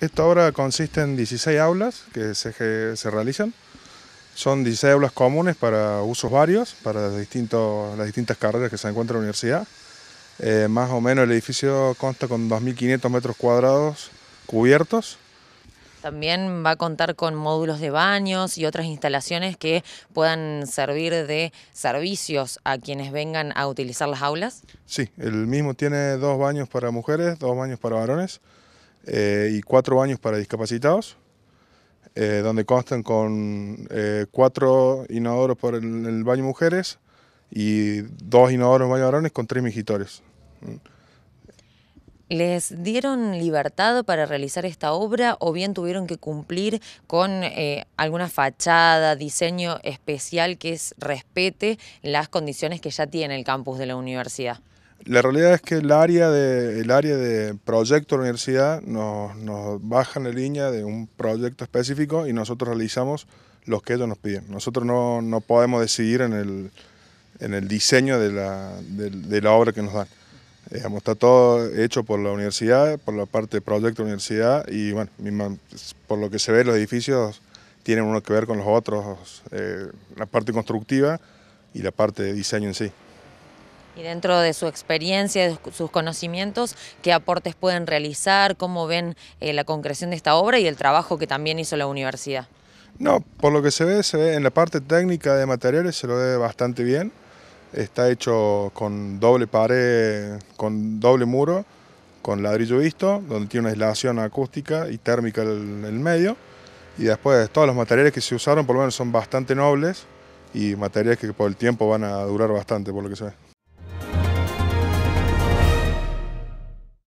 Esta obra consiste en 16 aulas que se, se realizan. Son 16 aulas comunes para usos varios, para distintos, las distintas carreras que se encuentran en la universidad. Eh, más o menos el edificio consta con 2.500 metros cuadrados cubiertos. También va a contar con módulos de baños y otras instalaciones que puedan servir de servicios a quienes vengan a utilizar las aulas. Sí, el mismo tiene dos baños para mujeres, dos baños para varones. Eh, y cuatro baños para discapacitados, eh, donde constan con eh, cuatro inodoros por el, baño mujeres y dos inodoros en baño varones con tres mijitorios. Mm. ¿Les dieron libertad para realizar esta obra o bien tuvieron que cumplir con alguna fachada, diseño especial que respete las condiciones que ya tiene el campus de la universidad? La realidad es que el área de, el área de proyecto de la universidad nos, baja en la línea de un proyecto específico y nosotros realizamos los que ellos nos piden. Nosotros no, podemos decidir en el, en el diseño de la, de, la, obra que nos dan. está todo hecho por la universidad, por la parte de proyecto de la universidad y bueno, por lo que se ve los edificios tienen uno que ver con los otros, eh, la parte constructiva y la parte de diseño en sí. Y dentro de su experiencia, de sus conocimientos, ¿qué aportes pueden realizar? ¿Cómo ven eh, la concreción de esta obra y el trabajo que también hizo la universidad? No, por lo que se ve, se ve en la parte técnica de materiales, se lo ve bastante bien. Está hecho con doble pared, con doble muro, con ladrillo visto, donde tiene una aislación acústica y térmica en el medio. Y después todos los materiales que se usaron por lo menos son bastante nobles y materiales que por el tiempo van a durar bastante por lo que se ve.